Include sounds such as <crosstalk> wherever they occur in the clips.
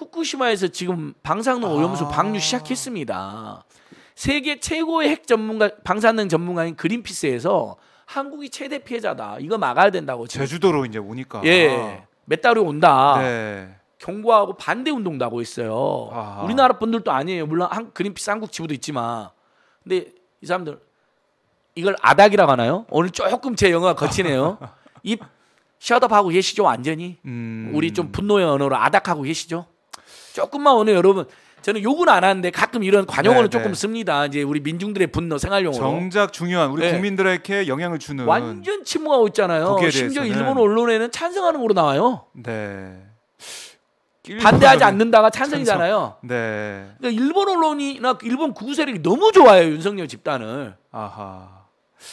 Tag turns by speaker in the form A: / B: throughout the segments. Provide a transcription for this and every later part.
A: 후쿠시마에서 지금 방사능 오염수 아. 방류 시작했습니다. 세계 최고의 핵 전문가 방사능 전문가인 그린피스에서 한국이 최대 피해자다. 이거 막아야 된다고. 지금. 제주도로 이제 오니까. 예. 몇 달 후에 온다. 네. 경고하고 반대 운동도 하고 있어요. 아하. 우리나라 분들도 아니에요. 물론 한, 그린피스 한국 지부도 있지만. 근데 이 사람들 이걸 아닥이라고 하나요? 오늘 조금 제 영어가 거치네요. 입 <laughs> 셧업하고 계시죠 완전히. 음. 우리 좀 분노의 언어로 아닥하고 계시죠? 조금만 오늘 여러분 저는 욕은 안 하는데 가끔 이런 관용어는 네, 조금 네. 씁니다. 이제 우리 민중들의 분노 생활용어로. 정작 중요한 우리 네. 국민들에게 영향을 주는 완전 침묵하고 있잖아요. 심지어 네. 일본 언론에는 찬성하는 으로 나와요. 네. 반대하지 않는다가 찬성이잖아요. 찬성. 네. 그러니까 일본 언론이나 일본 구구 세력이 너무 좋아요 윤석열 집단을. 아하.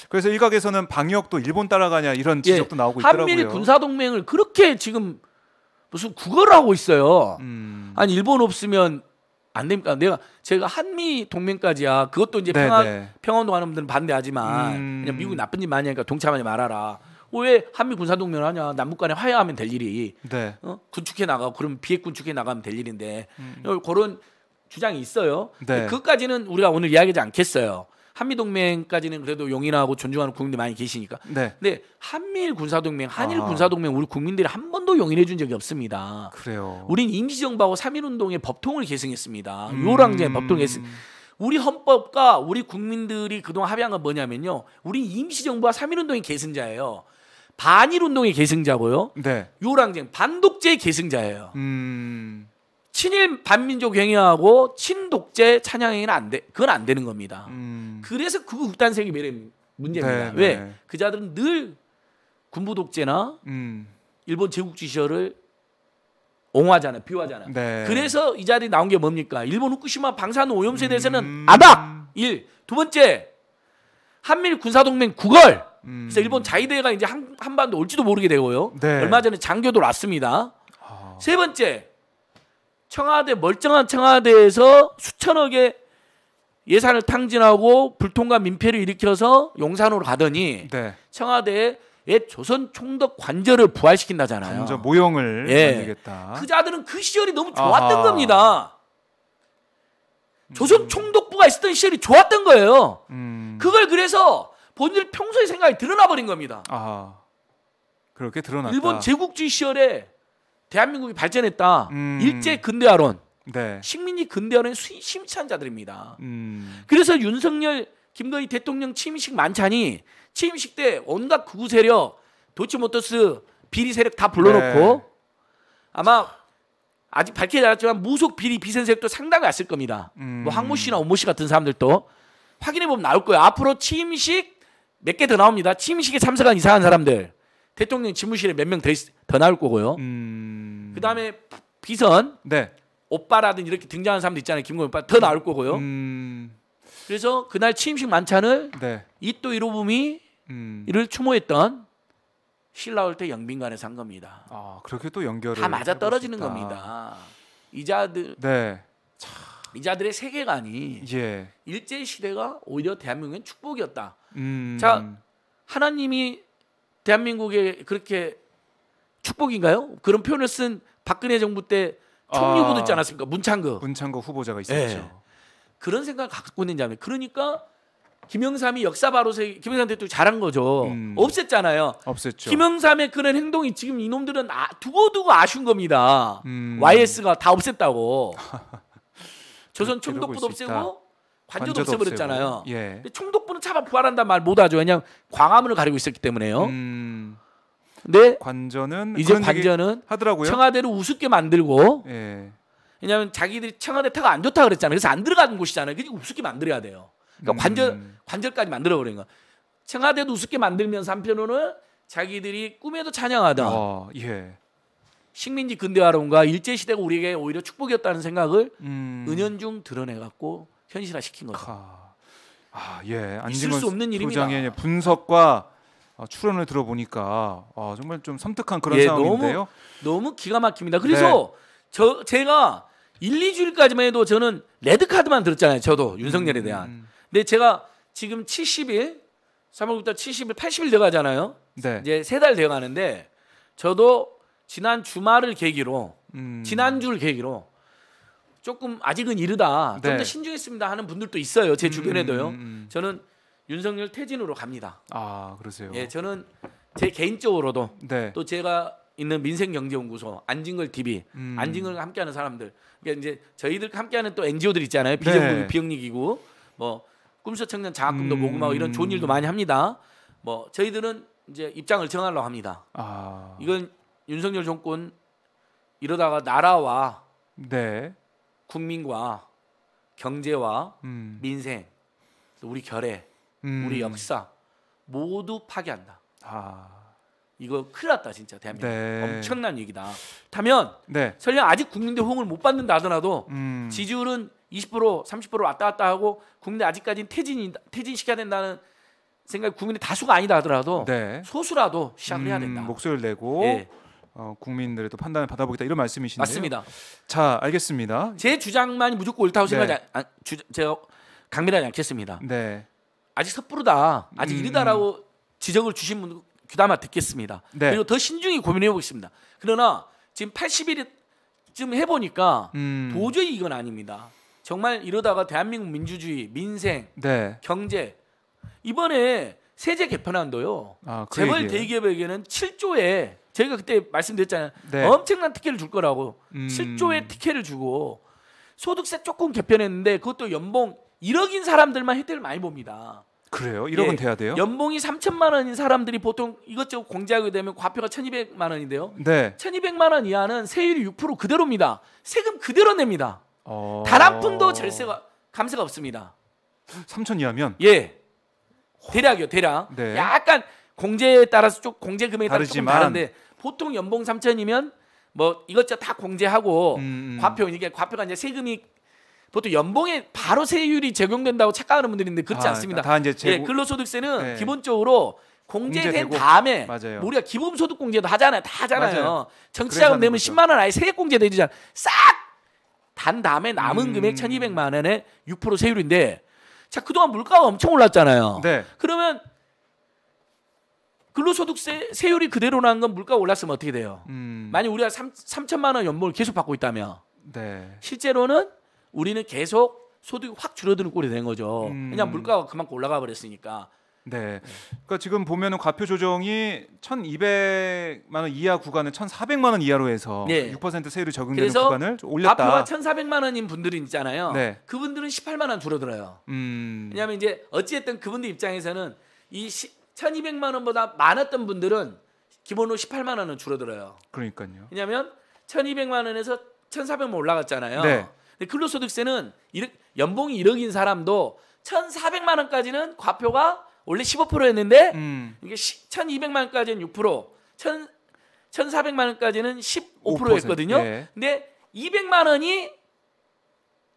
B: 그래서 일각에서는 방역도 일본 따라가냐 이런 지적도 예, 나오고 있더라고요. 한미 군사
A: 동맹을 그렇게 지금 무슨 국어를 하고 있어요. 음. 아니 일본 없으면 안 됩니까? 내가 제가 한미 동맹까지야. 그것도 이제 네, 평화 네. 평화운동하는 분들은 반대하지만 음. 그냥 미국이 나쁜 짓 많이 하니까 동참하지 말아라. 어, 왜 한미 군사 동맹을 하냐? 남북 간에 화해하면 될 일이. 네. 어? 군축해 나가고 그럼 비핵 군축해 나가면 될 일인데 음. 어, 그런 주장이 있어요. 네. 그것까지는 우리가 오늘 이야기하지 않겠어요. 한미 동맹까지는 그래도 용인하고 존중하는 국민들 많이 계시니까. 네. 근데 한미일 군사 동맹, 한일 아. 군사 동맹 우리 국민들이 한 번도 용인해 준 적이 없습니다. 그래요. 우린 임시정부하고 3일 운동의 법통을 계승했습니다. 음. 요랑제 법통을 계승. 우리 헌법과 우리 국민들이 그동안 합의한 건 뭐냐면요. 우리 임시정부와 3일 운동의 계승자예요. 반일 운동의 계승자고요. 네. 요랑쟁 반독재의 계승자예요. 음. 친일 반민족 행위하고 친독재 찬양 행위는 안 돼. 그건 안 되는 겁니다. 음. 그래서 그 극단세계 매력 문제입니다. 네, 네. 왜? 네. 그 자들은 늘 군부 독재나 음. 일본 제국주의 시절을 옹호하잖아요. 비호하잖아요. 네. 그래서 이 자리에 나온 게 뭡니까? 일본 후쿠시마 방사능 오염수에 대해서는 음. 아닥! 1. 두 번째. 한미 군사동맹 9월. 음. 그래서 일본 자위대가 이제 한, 한반도 올지도 모르게 되고요. 네. 얼마 전에 장교도 왔습니다. 어. 세 번째. 청와대 멀쩡한 청와대에서 수천억의 예산을 탕진하고 불통과 민폐를 일으켜서 용산으로 가더니 네. 청와대에 조선 총독 관절을 부활시킨다잖아요. 관저 모형을 예. 만들겠다. 그 자들은 그 시절이 너무 좋았던 아하. 겁니다. 음. 조선 총독부가 있었던 시절이 좋았던 거예요. 음. 그걸 그래서 본인들 평소의 생각이 드러나 버린 겁니다.
B: 아하. 그렇게 드러났다. 일본
A: 제국주의 시절에 대한민국이 발전했다. 음. 일제 근대화론. 네. 식민지 근대화론 심취한 자들입니다. 음. 그래서 윤석열 김건희 대통령 취임식 만찬이 취임식 때 온갖 구구 세력, 도치모터스 비리 세력 다 불러놓고 네. 아마 아직 밝히지 않았지만 무속 비리 비선 세력도 상당히 왔을 겁니다. 음. 뭐 황모 씨나 오모 씨 같은 사람들도 확인해 보면 나올 거예요. 앞으로 취임식 몇 개 더 나옵니다. 취임식에 참석한 이상한 사람들. 대통령 집무실에 몇 명 더 나올 거고요. 음... 그다음에 비선 네. 오빠라든지 이렇게 등장하는 사람들 있잖아요. 김건희 오빠 더 나올 거고요. 음... 그래서 그날 취임식 만찬을 네. 이또 이로붐이 음... 이를 추모했던 신라올 때 영빈관에서 한 겁니다. 아 그렇게 또 연결을 다 맞아 떨어지는 겁니다. 이자들 네. 차... 이자들의 세계관이 예. 일제 시대가 오히려 대한민국의 축복이었다. 음. 자 하나님이 대한민국에 그렇게 축복인가요? 그런 표현을 쓴 박근혜 정부 때 총리 후보도 있지 아. 않았습니까? 문창구. 문창구 후보자가 있었죠. 예. 그런 생각을 갖고 있는 자면 그러니까 김영삼이 역사 바로세 김영삼 대통령 잘한 거죠. 음. 없앴잖아요. 없앴죠. 김영삼의 그런 행동이 지금 이놈들은 아, 두고두고 아쉬운 겁니다. 음. YS가 다 없앴다고. <laughs> 조선 총독부도 없애고 관저도, 관저도 없애버렸잖아요. 예. 총독부는 차마 부활한다말 못하죠. 왜냐하 광화문을 가리고 있었기 때문에요. 음... 근데 관저는 이제 관저는 하더라고요. 청와대를 우습게 만들고 예. 왜냐하면 자기들이 청와대 태가 안 좋다 그랬잖아요. 그래서 안 들어가는 곳이잖아요. 그러니 우습게 만들어야 돼요. 그러니까 음... 관저 관절까지 만들어 버린 거. 청와대도 우습게 만들면서 한편으로는 자기들이 꿈에도 찬양하다. 어, 예. 식민지 근대화론과 일제 시대가 우리에게 오히려 축복이었다는 생각을 음... 은연중 드러내 갖고 현실화 시킨 거죠. 아,
B: 아 예, 안진수 없는 일입니다. 분석과 어, 출연을 들어보니까 아, 정말 좀 섬뜩한 그런 예, 상황인데요.
A: 너무, 너무 기가 막힙니다. 그래서 네. 저 제가 1, 2주일까지만 해도 저는 레드 카드만 들었잖아요. 저도 윤석열에 음, 음, 대한. 음. 근데 제가 지금 70일, 3월부터 70일, 80일 돼가잖아요. 네. 이제 세달 돼가는데 저도 지난 주말을 계기로, 음. 지난 주를 계기로 조금 아직은 이르다. 네. 좀더 신중했습니다 하는 분들도 있어요. 제 음, 주변에도요. 음, 음, 음. 저는 윤석열 퇴진으로 갑니다. 아 그러세요? 예, 저는 제 개인적으로도 네. 또 제가 있는 민생경제연구소 안진걸 TV 음. 안진걸 함께하는 사람들 그러니까 이제 저희들 함께하는 또 NGO들 있잖아요 네. 비정부 네. 비영리기구 뭐꿈속 청년 장학금도 음. 모금하고 이런 좋은 일도 많이 합니다. 뭐 저희들은 이제 입장을 정하려고 합니다. 아. 이건 윤석열 정권 이러다가 나라와 네. 국민과 경제와 음. 민생, 우리 결의, 음. 우리 역사 모두 파괴한다. 아. 이거 큰일 났다 진짜 대한민국 네. 엄청난 얘기다. 다면 네. 설령 아직 국민대 호응을 못 받는다 하더라도 음. 지지율은 20% 30% 왔다 갔다 하고 국민대 아직까지는 퇴진 퇴진시켜야 된다는 생각이 국민의 다수가 아니다 하더라도 네. 소수라도 시작을 해야 음, 된다.
B: 목소리를 내고 예. 어, 국민들의 또 판단을 받아보겠다 이런 말씀이신데요. 맞습니다. 자, 알겠습니다. 제 주장만
A: 무조건 옳다고 네. 생각하지 네. 안, 아, 주, 제가 강민하지 않겠습니다. 네. 아직 섣부르다, 아직 음, 이르다라고 지적을 주신 분 귀담아 듣겠습니다. 네. 그리고 더 신중히 고민해 보겠습니다. 그러나 지금 80일 쯤 해보니까 음. 도저히 이건 아닙니다. 정말 이러다가 대한민국 민주주의, 민생, 네. 경제 이번에 세제 개편안도요.
B: 아, 그 재벌 얘기예요.
A: 대기업에게는 7조에 저희가 그때 말씀드렸잖아요. 네. 엄청난 특혜를 줄 거라고 음. 7조의 특혜를 주고 소득세 조금 개편했는데 그것도 연봉 1억인 사람들만 혜택을 많이 봅니다.
B: 그래요? 1억은 예, 돼야 돼요? 연봉이
A: 3천만 원인 사람들이 보통 이것저것 공제하게 되면 과표가 1,200만 원인데요. 네. 1,200만 원 이하는 세율이 6% 그대로입니다. 세금 그대로 냅니다.
B: 어... 단한 푼도 절세가
A: 감세가 없습니다. 3천 이하면? 예. 대략이요, 대략. 네. 약간 공제에 따라서 좀 공제 금액이 다르지만... 조금 다른데 보통 연봉 3천이면 뭐 이것저것 다 공제하고 음, 음. 과표 이게 과표가 이제 세금이 보통 연봉에 바로 세율이 적용된다고 착각하는 분들이 있는데 그렇지 아, 않습니다. 다 이제 예, 재고... 예, 근로소득세는 네. 기본적으로 공제된 공제되고, 다음에 맞아요. 우리가 기본소득 공제도 하잖아요. 다 하잖아요. 맞아 정치자금 내면 거죠. 10만 원 아예 세액 공제되지 싹단 다음에 남은 음. 금액 1,200만 원에 6% 세율인데 자 그동안 물가가 엄청 올랐잖아요. 네. 그러면 근로소득세 세율이 그대로 나는 건 물가 올랐으면 어떻게 돼요? 음. 만약 우리가 3, 3천만 원 연봉을 계속 받고 있다면 네. 실제로는 우리는 계속 소득이 확 줄어드는 꼴이 된 거죠. 음. 그냥 물가가 그만큼 올라가 버렸으니까. 네. 그러니까
B: 지금 보면은 과표 조정이 1,200만 원 이하 구간을 1,400만 원 이하로 해서 네. 예. 6% 세율이 적용되는 구간을 올렸다. 과표가
A: 1,400만 원인 분들이 있잖아요. 네. 그분들은 18만 원 줄어들어요.
B: 음.
A: 왜냐하면 이제 어찌됐든 그분들 입장에서는 이 시, 1200만 원보다 많았던 분들은 기본으로 18만 원은 줄어들어요. 그러니까요. 왜냐하면 1200만 원에서 1400만 올라갔잖아요. 네. 근데 근로소득세는 연봉이 1억인 사람도 1,400만 원까지는 과표가 원래 15%였는데 음. 이게 1,200만 원까지는 6%, 1 0 1,400만 원까지는 15%였거든요. 예. 근데 200만 원이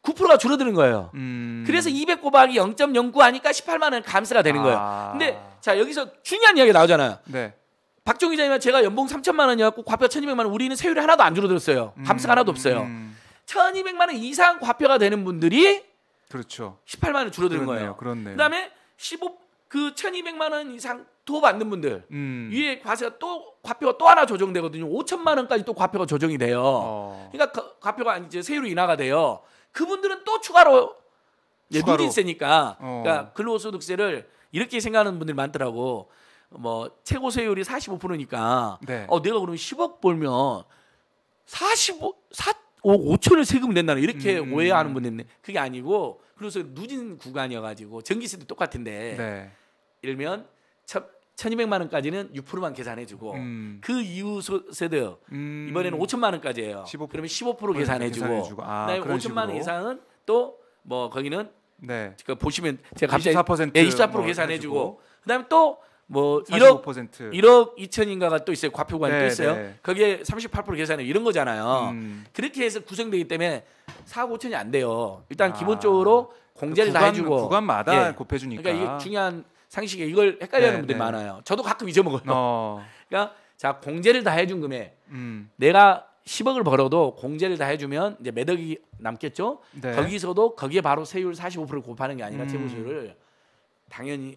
A: 9%가 줄어드는 거예요. 음. 그래서 200 곱하기 0.09 하니까 18만 원 감세가 되는 거예요. 아. 근데 자 여기서 중요한 이야기 나오잖아요. 네. 박종 기자님은 제가 연봉 3천만 원이었고 과표 1,200만 원 우리는 세율이 하나도 안 줄어들었어요. 감세 음, 하나도 없어요. 음. 1,200만 음. 원 이상 과표가 되는 분들이 그렇죠. 18만 원 줄어드는 그렇네요, 거예요. 그렇네요. 그다음에 15그 1,200만 원 이상 도 받는 분들 음. 위에 과세가 또 과표가 또 하나 조정되거든요. 5천만 원까지 또 과표가 조정이 돼요. 어. 그러니까 그 과표가 이제 세율이 인하가 돼요. 그분들은 또 추가로, 추가로. 누진세니까 어. 그러니까 근로소득세를 이렇게 생각하는 분들이 많더라고. 뭐 최고 세율이 45%니까 네. 어 내가 그러면 10억 벌면 45 4 5, 5천을 세금 낸다는 이렇게 음. 오해하는 분이 있네. 그게 아니고 그래서 누진 구간이어 가지고 전기세도 똑같은데. 네. 이러면 참 1200만 원까지는 6%만 계산해 주고 음. 그 이후 세대 음. 이번에는 5천만 원까지예요. 15, 그러면 15% 계산해 주고 아, 그다음 5천만 원 이상은 또 뭐 거기는 네. 그 보시면 제가 갑자기 24% 네, 24% 계산해 뭐 주고 그다음에 또 뭐 1억 1억 2천인가가 또 있어요. 과표관이 네, 또 있어요. 네. 거기에 38% 계산해 이런 거잖아요. 음. 그렇게 해서 구성되기 때문에 4억 5천이 안 돼요. 일단 아. 기본적으로 공제를 그 구간, 다 해주고 구간마다 예. 곱해 주니까 그러니까 이게 중요한 상식에 이걸 헷갈려하는 네, 분들이 네. 많아요. 저도 가끔 잊어먹어요. 어. <laughs> 그러니까 자 공제를 다 해준 금액 음. 내가 10억을 벌어도 공제를 다 해주면 이제 몇 억이 남겠죠. 네. 거기서도 거기에 바로 세율 45%를 곱하는 게 아니라 음. 세무수율을 당연히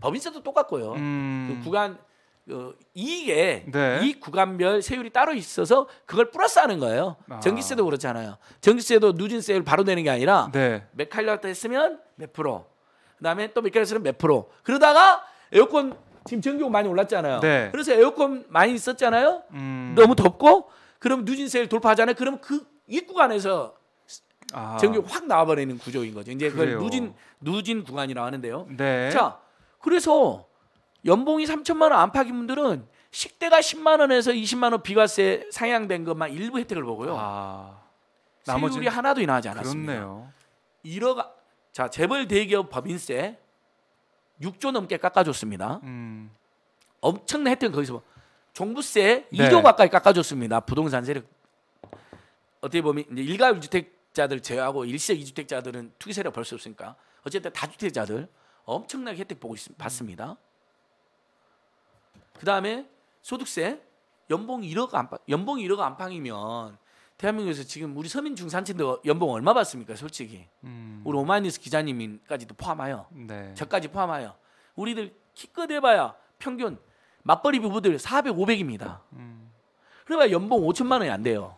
A: 법인세도 똑같고요. 음. 그 구간 그 이익에 네. 이 구간별 세율이 따로 있어서 그걸 플러스하는 거예요. 아. 전기세도 그렇잖아요. 전기세도 누진세율 바로 내는 게 아니라 네. 몇 칼리와트 했으면 몇 프로, 그다음에 또 몇 칼리와트면 몇 프로. 그러다가 에어컨 지금 전기요 많이 올랐잖아요. 네. 그래서 에어컨 많이 썼잖아요. 음. 너무 덥고 그럼 누진세를 돌파하잖아요. 그럼 그 입구 안에서 아. 전기 확 나와버리는 구조인 거죠. 이제 그걸 누진 누진 구간이라 하는데요. 네. 자, 그래서 연봉이 3천만 원 안팎인 분들은 식대가 10만 원에서 20만 원 비과세 상향된 것만 일부 혜택을 보고요. 아. 세율이 하나도 인하지 하 않았습니다. 그렇네요. 1억 자 재벌 대기업 법인세 6조 넘게 깎아줬습니다. 음. 엄청난 혜택을 거기서 종부세 2조 가까이 깎아줬습니다. 부동산 세력 어떻게 보면 일가 주택자들 제외하고 일세 이주택자들은 투기 세력 벌수 없으니까 어쨌든 다주택자들 엄청나게 혜택 보고 있, 받습니다. 그 다음에 소득세 연봉 1억 안팎 연봉 1억 안팎이면 대한민국에서 지금 우리 서민 중산층도 연봉 얼마 받습니까 솔직히 음. 우리 오마이뉴스 기자님까지도 포함하여 네. 저까지 포함하여 우리들 키껏 해봐야 평균 맞벌이 부부들 400, 500입니다. 음. 그러면 연봉 5천만 원이 안 돼요.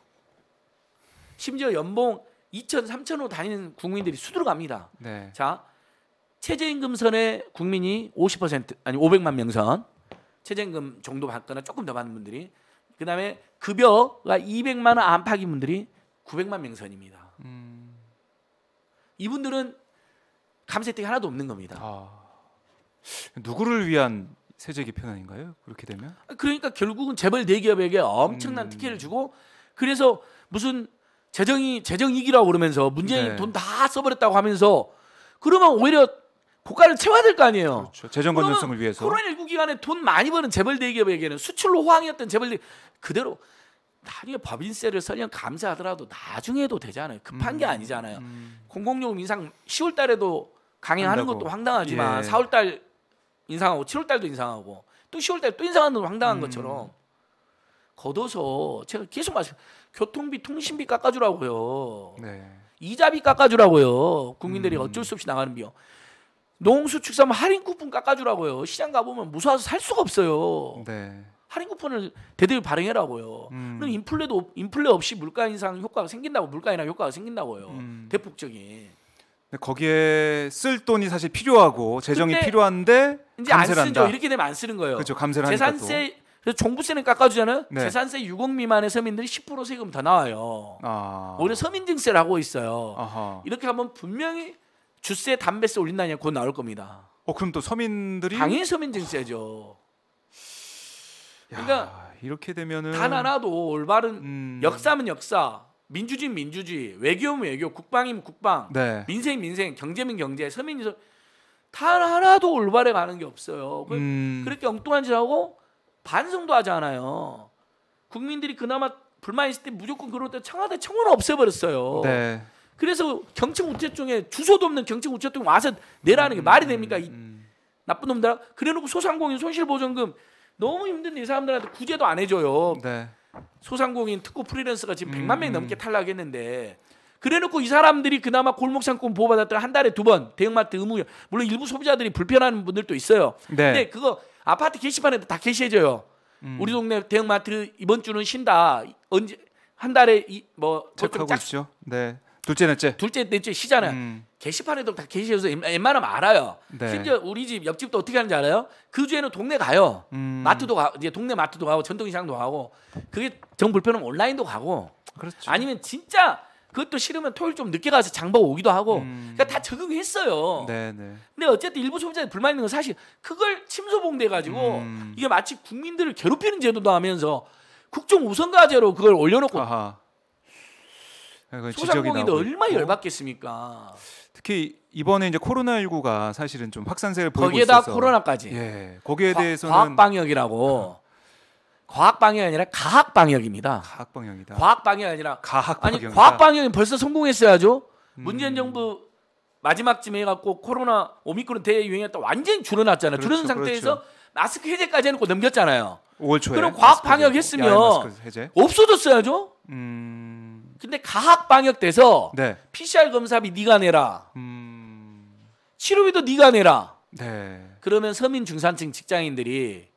A: 심지어 연봉 2천, 3천으로 다니는 국민들이 수두룩합니다 네. 자, 최저임금선에 국민이 50% 아니 500만 명선 최저임금 정도 받거나 조금 더 받는 분들이 그다음에 급여가 200만 원 안팎인 분들이 900만 명선입니다. 음. 이분들은 감세택 하나도 없는 겁니다. 아, 누구를 위한 세제 개편안인가요? 그렇게 되면? 그러니까 결국은 재벌 대기업에게 엄청난 음. 특혜를 주고 그래서 무슨 재정이 재정 이기라고 그러면서 문재인 네. 돈다 써버렸다고 하면서 그러면 오히려 고가를 채워야 될 거 아니에요. 그렇죠. 재정 건전성을 위해서. 코로나19 기간에 돈 많이 버는 재벌 대기업에게는 수출로 호황이었던 재벌 대 그대로 나중에 법인세를 설령 감세하더라도 나중에도 되잖아요. 급한 음, 게 아니잖아요. 음. 공공요금 인상 10월 달에도 강행하는 것도 황당하지만 예. 4월 달 인상하고 7월 달도 인상하고 또 10월 달또 인상하는 황당한 음. 것처럼 걷어서 제가 계속 말씀 교통비 통신비 깎아주라고요. 네. 이자비 깎아주라고요. 국민들이 음. 어쩔 수 없이 나가는 비용. 농수 축산 뭐 할인 쿠폰 깎아주라고요. 시장 가보면 무서워서 살 수가 없어요. 네. 할인 쿠폰을 대대로 발행해라고요. 음. 그럼 인플레도 인플레 없이 물가 인상 효과가 생긴다고 물가 인하 효과가 생긴다고요. 음. 대폭적인.
B: 거기에 쓸 돈이 사실 필요하고 재정이 필요한데 이제 안 쓰죠. 한다. 이렇게 되면 안 쓰는 거예요. 그렇죠. 감세를 재산세
A: 그래서 종부세는 깎아주잖아요. 네. 재산세 6억 미만의 서민들이 10% 세금 더 나와요. 아. 오히려 서민증세를 하고 있어요. 아하. 이렇게 하면 분명히 주세, 담배세 올린다냐 곧 나올 겁니다. 어 그럼 또 서민들이 당연히 서민증세죠. 야, 그러니까 이렇게 되면은 단 하나도 올바른 음... 역사면 역사, 민주주의 민주주의 외교면 외교 국방이면 국방 네. 민생 민생 경제면 경제 서민이 서단 하나도 올바르게 가는 게 없어요. 그, 음. 그렇게 엉뚱한 짓하고 반성도 하지 않아요. 국민들이 그나마 불만 있을 때 무조건 그럴 때 청와대 청원 없애버렸어요. 네. 그래서 경청 우체통에 주소도 없는 경청 우체통 와서 내라는 게 음, 말이 됩니까? 음, 이 음. 나쁜 놈들아. 그래놓고 소상공인 손실보전금 너무 힘든데 이 사람들한테 구제도 안 해줘요. 네. 소상공인 특구 프리랜서가 지금 음. 100만 명이 넘게 탈락했는데 그래놓고 이 사람들이 그나마 골목상권 보호받았던 한 달에 두 번 대형마트 의무 물론 일부 소비자들이 불편한 분들도 있어요. 네. 근데 그거 아파트 게시판에도 다 게시해줘요. 음. 우리 동네 대형마트 이번 주는 쉰다. 언제 한 달에 이뭐 체크하고 짝, 있죠.
B: 네. 둘째 넷째
A: 둘째 넷째 시잖아요. 음. 게시판에도 다 게시해서 웬만하면 알아요. 네. 심지어 우리 집 옆집도 어떻게 하는지 알아요? 그 주에는 동네 가요.
B: 음. 마트도
A: 가 이제 동네 마트도 가고 전통시장도 가고 그게 정 불편하면 온라인도 가고 그렇죠. 아니면 진짜 그것도 싫으면 토요일 좀 늦게 가서 장 보고 오기도 하고 음. 그러니까 다 적응했어요. 네네. 네. 근데 어쨌든 일부 소비자들 불만 있는 건 사실 그걸 침소봉대 가지고 음. 이게 마치 국민들을 괴롭히는 제도도 하면서 국정 우선과제로 그걸 올려놓고 아하.
B: 예, 소상공인도 얼마
A: 열받겠습니까?
B: 특히 이번에 이제 코로나 19가 사실은 좀 확산세를 보이고 거기에다 있어서 코로나까지.
A: 예. 거기에 과, 대해서는 과학 방역이라고. <laughs> 과학 방역이 아니라 가학 방역입니다. 가학 방역이다. 과학 방역이 아니라 과학 방역. 아니 과학 방역이 벌써 성공했어야죠. 음. 문재인 정부 마지막쯤에 해갖고 코로나 오미크론 대유행이 또 완전히 줄어났잖아요. 그렇죠, 줄어든 상태에서 그렇죠. 마스크 해제까지 해놓고 넘겼잖아요. 5월 초에 그럼 과학 방역했으면 예, 없어졌어야죠. 음... 근데 가학 방역돼서 네. PCR 검사비 네가 내라. 음... 치료비도 네가 내라.
B: 네.
A: 그러면 서민 중산층 직장인들이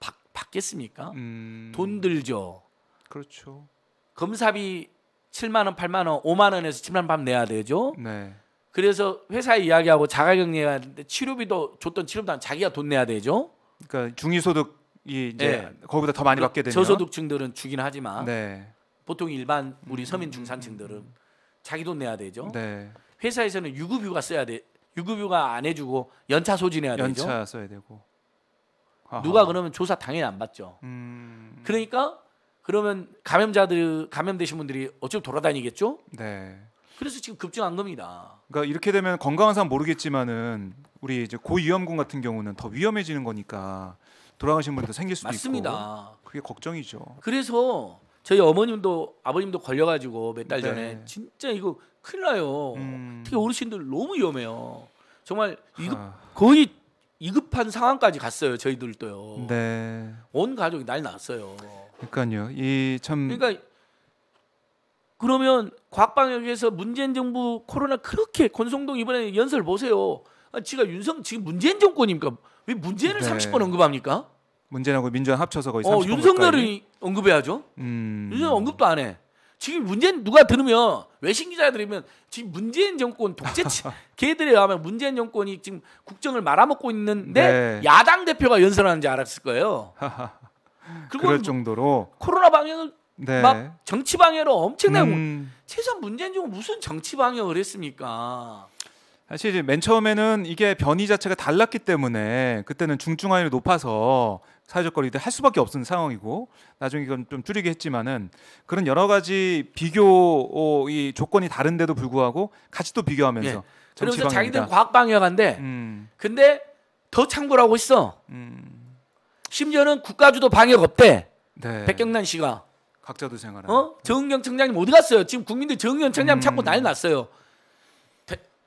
A: 받, 받겠습니까? 음... 돈 들죠. 그렇죠. 검사비 7만 원, 8만 원, 5만 원에서 7만 원밤 내야 되죠. 네. 그래서 회사에 이야기하고 자가격리해야 되는데 치료비도 줬던 치료비도 자기가 돈 내야 되죠. 그러니까 중위소득이 이제 네. 거기보다 더 많이 받게 되면 저소득층들은 주긴 하지만 네. 보통 일반 우리 서민 음, 음, 중산층들은 음, 자기 돈 내야 되죠. 네. 회사에서는 유급휴가 써야 돼. 유급휴가 안 해주고 연차 소진해야 되죠. 연차 써야 되고. 아하. 누가 그러면 조사 당연히 안 받죠.
B: 음...
A: 그러니까 그러면 감염자들 감염되신 분들이 어차 돌아다니겠죠. 네. 그래서 지금 급증한 겁니다.
B: 그러니까 이렇게 되면 건강한 사람 모르겠지만은 우리 이제 고위험군 같은 경우는 더 위험해지는 거니까 돌아가신 분도 생길 수도 맞습니다. 있고. 맞습니다. 그게 걱정이죠. 그래서
A: 저희 어머님도 아버님도 걸려가지고 몇 달 전에 네. 진짜 이거 큰일 나요. 음. 특히 어르신들 너무 위험해요. 정말 이급, 거의 위급한 상황까지 갔어요. 저희들도요.
B: 네.
A: 온 가족이 날 났어요. 그러니까요. 이 참. 그러니까 그러면 과학방역에서 문재인 정부 코로나 그렇게 권성동 이번에 연설 보세요. 아, 지가 윤석 지금 문재인 정권입니까? 왜 문재인을 네. 30번 언급합니까?
B: 문재인하고 민주당 합쳐서 거의 30% 어, 윤석열을
A: 언급해야죠.
B: 음. 윤석열
A: 언급도 안 해. 지금 문재인 누가 들으면 외신 기자 들으면 지금 문재인 정권 독재 <laughs> 걔들에 의하면 문재인 정권이 지금 국정을 말아먹고 있는데 네. 야당 대표가 연설하는지 알았을 거예요. <laughs> 그리고 그럴 정도로 코로나 방역을 네. 막 정치 방해로 엄청나게 음. 최소한 문재인 정부 무슨 정치 방역을 했습니까?
B: 사실 이제 맨 처음에는 이게 변이 자체가 달랐기 때문에 그때는 중증화율이 높아서 사회적 거리를 할 수밖에 없는 상황이고 나중에 이건 좀 줄이게 했지만은 그런 여러 가지 비교 어, 이 조건이 다른데도 불구하고 같이 또 비교하면서
A: 예. 그러면서 자기들 과학 방역한데 음. 근데 더 창궐하고 있어. 음. 심지어는 국가주도 방역 없대. 네. 백경란 씨가 각자도 생활하는. 어? 정은경 청장님 어디 갔어요? 지금 국민들 정은경 청장 님 음. 찾고 난리 났어요.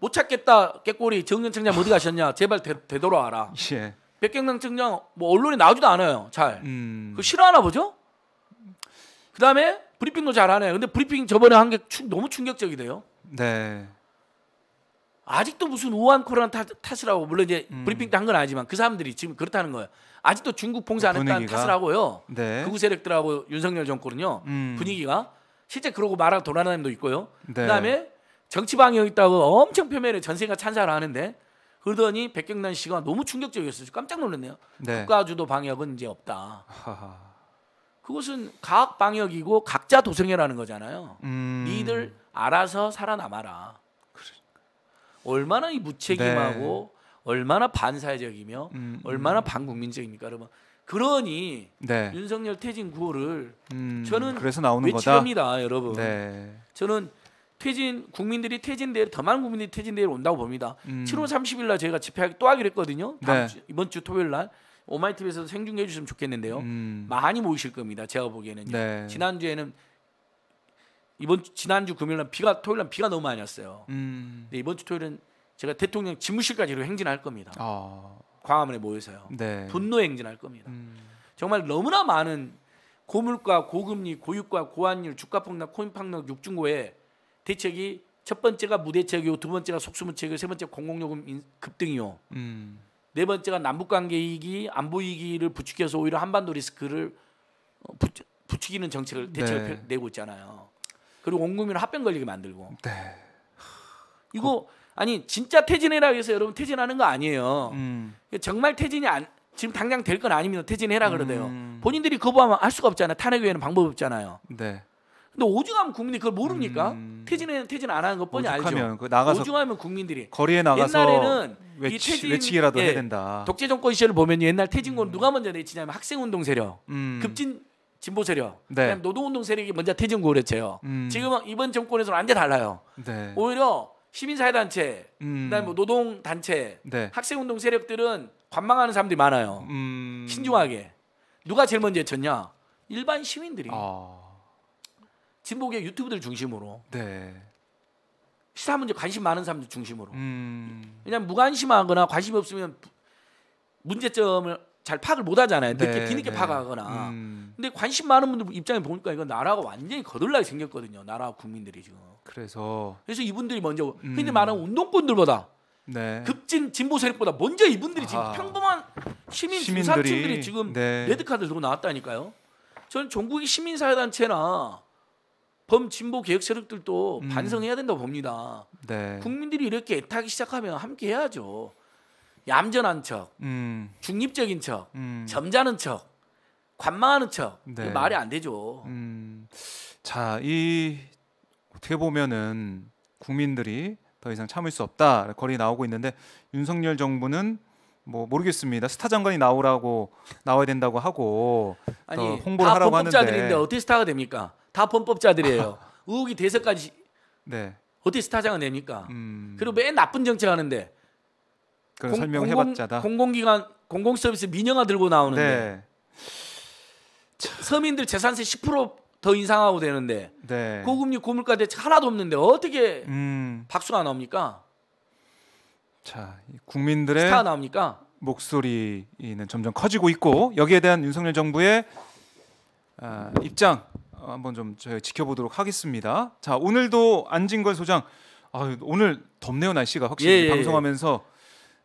A: 못 찾겠다 깨꼬리 정년 청장 어디 가셨냐 제발 되, 되돌아와라. 예. 백경남 청장 뭐 언론에 나오지도 않아요. 잘. 음. 그 싫어하나 보죠? 그다음에 브리핑도 잘 하네요. 근데 브리핑 저번에 한 게 너무 충격적이대요. 네. 아직도 무슨 우한 코로나 탓, 탓을 하고 물론 이제 음. 브리핑 때한건 아니지만 그 사람들이 지금 그렇다는 거예요. 아직도 중국 봉사 하는 탓을 하고요. 네. 극우 세력들하고 윤석열 정권은요. 음. 분위기가 실제 그러고 말하고 돌아다니는 도 있고요. 네. 그다음에 정치 방역 있다고 엄청 표면에 전세가 찬사를 하는데 그러더니 백경란 씨가 너무 충격적이었어요. 깜짝 놀랐네요. 네. 국가 주도 방역은 이제 없다. 그것은 과학 방역이고 각자 도생이라는 거잖아요. 음. 니들 알아서 살아남아라. 그래. 얼마나 이 무책임하고 네. 얼마나 반사회적이며 음, 음. 얼마나 반국민적입니까, 여러분? 그러니 네. 윤석열 퇴진 구호를 음. 저는 그래서 나오는 외치니다 여러분. 네. 저는 퇴진 국민들이 퇴진 대회 더 많은 국민들이 퇴진 대회 온다고 봅니다. 음. 7월 30일 날 저희가 집회하기 또 하기로 했거든요. 네. 다음 네. 주, 이번 주 토요일 날오마이티비에서 생중계해 주시면 좋겠는데요. 음. 많이 모이실 겁니다. 제가 보기에는 네. 지난주에는 이번 주, 지난주 금요일 날 비가 토요일 날 비가 너무 많이 왔어요. 음. 근데 이번 주 토요일은 제가 대통령 집무실까지로 행진할 겁니다. 어. 광화문에 모여서요.
B: 네. 분노
A: 행진할 겁니다. 음. 정말 너무나 많은 고물가, 고금리, 고유가, 고환율, 주가 폭락, 코인 폭락, 육중고에 대책이 첫 번째가 무대책이고두 번째가 속수무책이고세 번째 공공요금 급등이요. 음. 네 번째가 남북관계 이익이 안보 이기를 부추겨서 오히려 한반도 리스크를 어, 부추, 기는 정책을 대책을 네. 내고 있잖아요. 그리고 원금이민 합병 걸리게 만들고. 네. 이거 아니 진짜 퇴진해라 해서 여러분 퇴진하는 거 아니에요. 음. 정말 퇴진이 안 지금 당장 될 건 아닙니다. 퇴진해라 그러대요. 음. 본인들이 거부하면 할 수가 없잖아요. 탄핵 외에는 방법이 없잖아요. 네. 근데 오중하면 국민이 그걸 모릅니까? 음... 퇴진은 퇴진 안 하는 것뿐이 알죠. 그 나가서 오중하면 국민들이 거리에 나가서 옛날에는 외치, 이 퇴진, 외치기라도 예, 해야 된다. 독재 정권 시절을 보면 옛날 퇴진군 음... 누가 먼저 내치냐면 학생운동 세력, 음... 급진 진보 세력, 네. 노동운동 세력이 먼저 퇴진군을 외쳐요. 음. 지금 은 이번 정권에서는 완전 달라요. 네. 오히려 시민사회단체, 음. 그다음에 뭐 노동단체, 네. 학생운동 세력들은 관망하는 사람들이 많아요. 음. 신중하게 누가 제일 먼저 쳤냐 일반 시민들이. 아... 진보계 유튜브들 중심으로 네. 시사 문제 관심 많은 사람들 중심으로 음. 그면 무관심하거나 관심이 없으면 문제점을 잘 파악을 못 하잖아요. 네, 늦게 네, 뒤늦게 네. 파악하거나. 음. 근데 관심 많은 분들 입장에 보니까 이건 나라가 완전히 거들나게 생겼거든요. 나라 국민들이 지금. 그래서 그래서 이분들이 먼저 음. 흔히 말하는 운동권들보다 네. 급진 진보 세력보다 먼저 이분들이 지금 아. 평범한 시민 시민 중산층들이 지금 네. 레드카드 들고 나왔다니까요. 저는 전국의 시민사회단체나 범진보 개혁 세력들도 음. 반성해야 된다고 봅니다. 네. 국민들이 이렇게 애타기 시작하면 함께 해야죠. 얌전한 척, 음. 중립적인 척, 음. 점잖은 척, 관망하는 척 네. 말이 안 되죠.
B: 음. 자, 이 어떻게 보면은 국민들이 더 이상 참을 수 없다 거리 나오고 있는데 윤석열 정부는 뭐 모르겠습니다. 스타 장관이 나오라고 나와야 된다고 하고 아니, 홍보를 하라고 하는데 어떻게
A: 스타가 됩니까? 다 범법자들이에요. <laughs> 의혹이 대세까지 네. 어떻게 스타장을 냅니까? 음... 그리고 맨 나쁜 정책 하는데 그런 설명해봤자다. 공공기관 공공서비스 민영화 들고 나오는데 네. 서민들 재산세 10%더 인상하고 되는데 네. 고금리 고물가 대책 하나도 없는데 어떻게 음... 박수가 나옵니까? 자
B: 국민들의 스타 나옵니까? 목소리는 점점 커지고 있고 여기에 대한 윤석열 정부의 어, 입장 어, 한번 좀 저희 지켜보도록 하겠습니다. 자 오늘도 안진걸 소장 아, 오늘 덥네요 날씨가 확실히 예, 예, 예. 방송하면서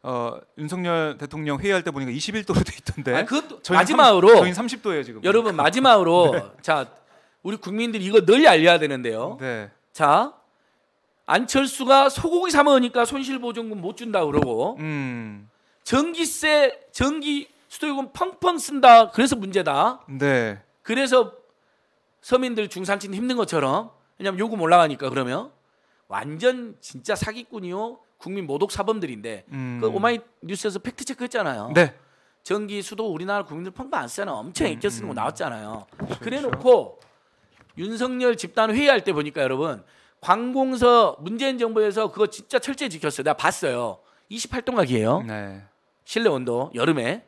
B: 어, 윤석열 대통령 회의할 때 보니까
A: 21도로 돼 있던데. 아, 그 마지막으로 저희 30도예요 지금. 여러분 <laughs> 마지막으로 네. 자 우리 국민들이 이거 널리 알려야 되는데요. 네. 자 안철수가 소고기 사 먹으니까 손실 보증금 못 준다 그러고 음. 전기세 전기 수도요금 펑펑 쓴다 그래서 문제다. 네. 그래서 서민들 중산층 힘든 것처럼 왜냐면 요금 올라가니까 그러면 완전 진짜 사기꾼이요 국민 모독 사범들인데 그 음. 그 오마이 뉴스에서 팩트 체크했잖아요. 네. 전기 수도 우리나라 국민들 펑펑 안 쓰잖아. 엄청 애껴 음, 쓰는 거 음. 나왔잖아요. 그렇죠. 그래놓고 윤석열 집단 회의할 때 보니까 여러분 관공서 문재인 정부에서 그거 진짜 철저히 지켰어요. 내가 봤어요. 28동각이에요. 네. 실내 온도 여름에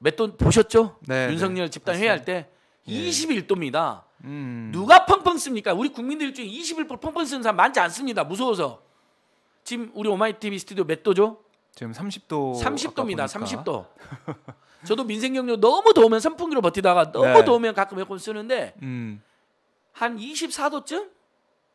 A: 몇 돈 보셨죠? 네, 네. 윤석열 네. 집단 회의할 때 21도입니다. 예. 음. 누가 펑펑 씁니까? 우리 국민들 중에 21도 펑펑 쓰는 사람 많지 않습니다. 무서워서. 지금 우리 오마이티비 스튜디오 몇 도죠? 지금 30도. 30도입니다. 30도. 저도 민생경료 너무 더우면 선풍기로 버티다가 너무 네. 더우면 가끔 에어컨 쓰는데 음. 한 24도쯤?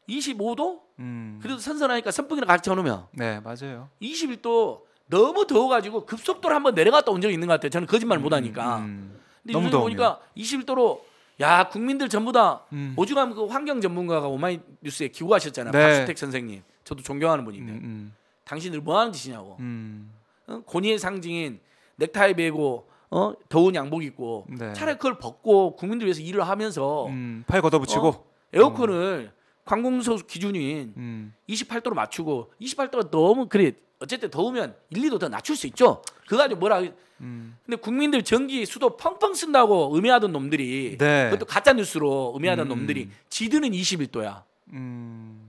A: 25도? 음. 그래도 선선하니까 선풍기랑 같이 쳐놓으면 네 맞아요 21도 너무 더워가지고 급속도로 한번 내려갔다 온 적이 있는 것 같아요 저는 거짓말 못하니까 음. 음, 음. 근데 너무 요즘 더우면. 보니까 21도로 야 국민들 전부 다 음. 오죽하면 그 환경 전문가가 오마이뉴스에 기고하셨잖아요. 네. 박수택 선생님. 저도 존경하는 분인데 음, 음. 당신들 뭐 하는 짓이냐고. 어? 음. 권위의 상징인 넥타이 메고 어? 더운 양복 입고 네. 차라리 그걸 벗고 국민들 위해서 일을 하면서 음, 팔 걷어붙이고 어? 에어컨을 음. 관공서 기준인 28도로 맞추고 28도가 너무 그래 어쨌든 더우면 1, 2도 더 낮출 수 있죠. 그거 아지 뭐라 음. 근데 국민들 전기 수도 펑펑 쓴다고 음해하던 놈들이 네. 그것도 가짜 뉴스로 음해하던 음. 놈들이 지드는 21도야. 음.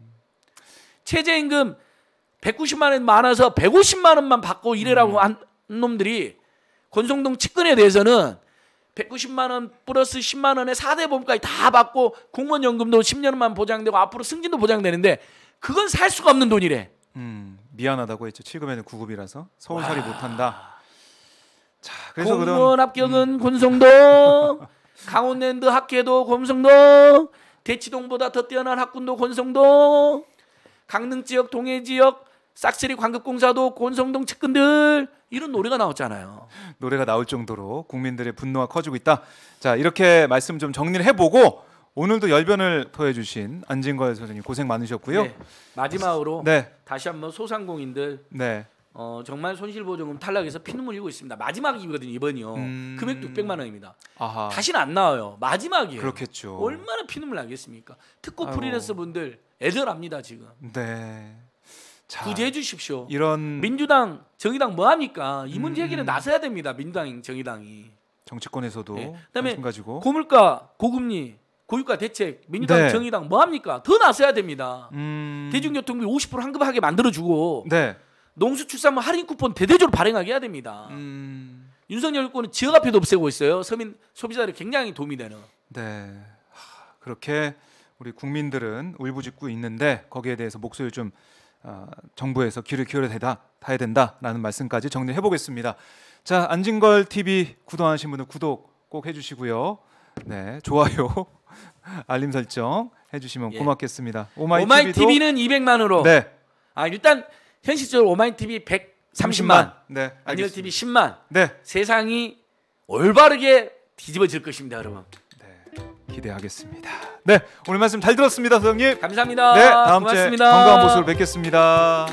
A: 최저임금 190만 원 많아서 150만 원만 받고 일해라고 음. 한 놈들이 권성동 측근에 대해서는 190만 원 플러스 10만 원에 4대 보험까지 다 받고 공무원 연금도 10년만 보장되고 앞으로 승진도 보장되는데 그건 살 수가 없는 돈이래.
B: 음. 미안하다고 했죠. 7급에는 9급이라서 서울살이 못한다. 자, 그래서 공무원 그런,
A: 합격은 음. 권성동, <laughs> 강원랜드 학계도 권성동, 대치동보다 더 뛰어난 학군도 권성동, 강릉 지역, 동해 지역 싹쓸이 광급공사도 권성동 측근들 이런 노래가
B: 나왔잖아요. 노래가 나올 정도로 국민들의 분노가 커지고 있다. 자 이렇게 말씀 좀 정리를 해보고 오늘도 열변을 토해주신 안진걸 선생님 고생 많으셨고요. 네,
A: 마지막으로 네. 다시 한번 소상공인들 네. 어, 정말 손실보조금 탈락해서 피눈물 흘리고 있습니다. 마지막이거든요 이번이요. 음... 금액 600만 원입니다. 아하. 다시는 안 나와요. 마지막이에요. 그렇겠죠. 얼마나 피눈물 나겠습니까? 특고 프리랜서 분들 애절합니다 지금. 네. 자, 구제해 주십시오. 이런 민주당 정의당 뭐 합니까? 이 문제 음. 해결에 음... 나서야 됩니다. 민주당 정의당이.
B: 정치권에서도 네. 그다음에 가지고
A: 고물가 고금리 고유가 대책 민주당 네. 정의당 뭐 합니까 더 나서야 됩니다 음... 대중교통비 50% 환급하게 만들어주고 네. 농수출산물 할인 쿠폰 대대적으로 발행하게 해야 됩니다 음... 윤석열 정권은 지역화폐도 없애고 있어요 서민 소비자들 굉장히 도움이 되는 네
B: 그렇게 우리 국민들은 울부짖고 있는데 거기에 대해서 목소리 좀 어, 정부에서 귀를 기울여 대다 다야 된다라는 말씀까지 정리해 보겠습니다. 자 안진걸 TV 구독하신 분은 구독 꼭 해주시고요. 네 좋아요 <laughs> 알림 설정 해주시면 예. 고맙겠습니다. 오마이, 오마이 TV는 200만으로. 네.
A: 아 일단 현실적으로 오마이 TV 130만. 네. 안녕 TV 10만. 네. 세상이 올바르게 뒤집어질 것입니다, 여러분.
B: 네. 기대하겠습니다.
A: 네, 오늘 말씀 잘 들었습니다, 소장님. 감사합니다. 네, 다음 고맙습니다. 주에 건강한 모습으로
B: 뵙겠습니다.